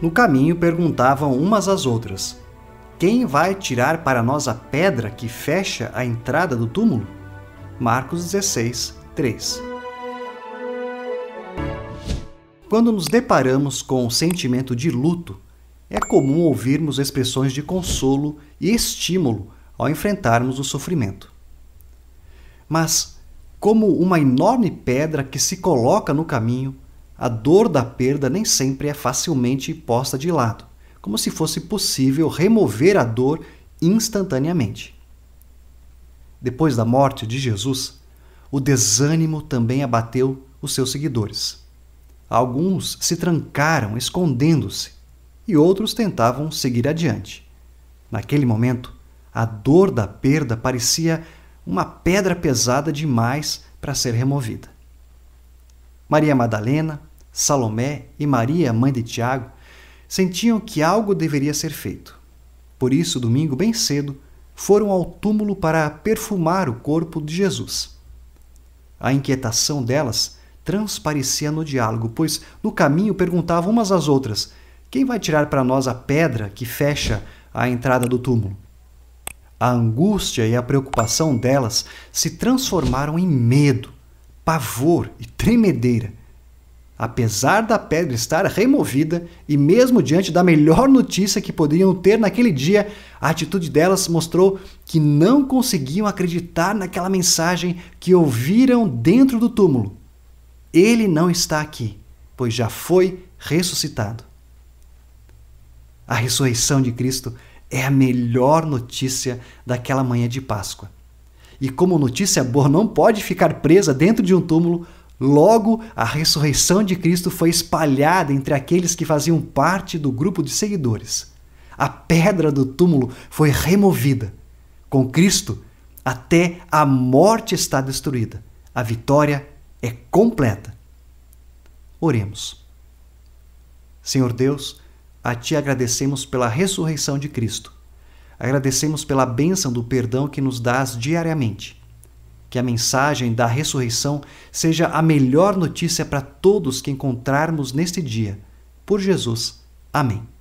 No caminho perguntavam umas às outras: Quem vai tirar para nós a pedra que fecha a entrada do túmulo? Marcos 16, 3. Quando nos deparamos com o sentimento de luto, é comum ouvirmos expressões de consolo e estímulo ao enfrentarmos o sofrimento. Mas, como uma enorme pedra que se coloca no caminho, a dor da perda nem sempre é facilmente posta de lado, como se fosse possível remover a dor instantaneamente. Depois da morte de Jesus, o desânimo também abateu os seus seguidores. Alguns se trancaram escondendo-se e outros tentavam seguir adiante. Naquele momento, a dor da perda parecia uma pedra pesada demais para ser removida. Maria Madalena, Salomé e Maria, mãe de Tiago, sentiam que algo deveria ser feito. Por isso, domingo bem cedo, foram ao túmulo para perfumar o corpo de Jesus. A inquietação delas transparecia no diálogo, pois no caminho perguntavam umas às outras: quem vai tirar para nós a pedra que fecha a entrada do túmulo? A angústia e a preocupação delas se transformaram em medo, pavor e tremedeira apesar da pedra estar removida e mesmo diante da melhor notícia que poderiam ter naquele dia, a atitude delas mostrou que não conseguiam acreditar naquela mensagem que ouviram dentro do túmulo. Ele não está aqui, pois já foi ressuscitado. A ressurreição de Cristo é a melhor notícia daquela manhã de Páscoa. E como notícia boa não pode ficar presa dentro de um túmulo, Logo, a ressurreição de Cristo foi espalhada entre aqueles que faziam parte do grupo de seguidores. A pedra do túmulo foi removida. Com Cristo, até a morte está destruída. A vitória é completa. Oremos. Senhor Deus, a Ti agradecemos pela ressurreição de Cristo. Agradecemos pela bênção do perdão que nos dás diariamente que a mensagem da ressurreição seja a melhor notícia para todos que encontrarmos neste dia. Por Jesus. Amém.